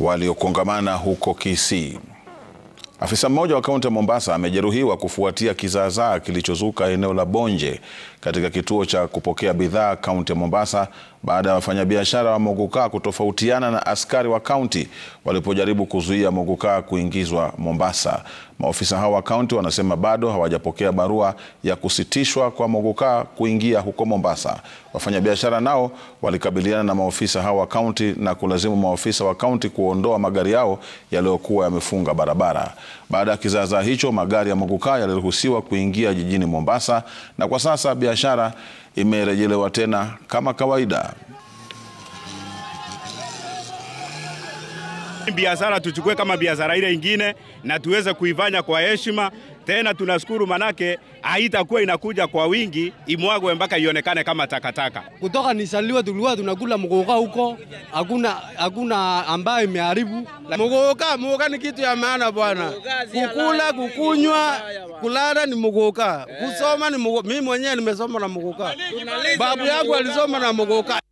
waliokongamana huko Kisii. Afisa mmoja wa kaunti ya Mombasa amejeruhiwa kufuatia kizaazaa kilichozuka eneo la Bonje katika kituo cha kupokea bidhaa kaunti ya Mombasa baada ya wafanyabiashara wa Moguka kutofautiana na askari wa kaunti walipojaribu kuzuia Moguka kuingizwa Mombasa. Maofisa hao wa kaunti wanasema bado hawajapokea barua ya kusitishwa kwa Moguka kuingia huko Mombasa. Wafanyabiashara nao walikabiliana na maofisa hao wa kaunti na kulazimu maofisa wa kaunti kuondoa magari yao yaliyokuwa yamefunga barabara. Baada ya kizaazaa hicho, magari ya Mokukaa yaliruhusiwa kuingia jijini Mombasa, na kwa sasa biashara imerejelewa tena kama kawaida. biashara tuchukue kama biashara ile ingine na tuweze kuifanya kwa heshima. Tena tunashukuru manake haitakuwa inakuja kwa wingi imwagwe mpaka ionekane kama takataka. Kutoka nisaliwa tulikuwa tunakula mgoga huko, hakuna hakuna ambayo imeharibu mgoga. Mgoga ni kitu ya maana bwana, kukula, kukunywa, kulala ni mgoga, kusoma ni mgoka. Mimi mwenyewe nimesoma na mgoga, babu yangu alisoma na mgoga.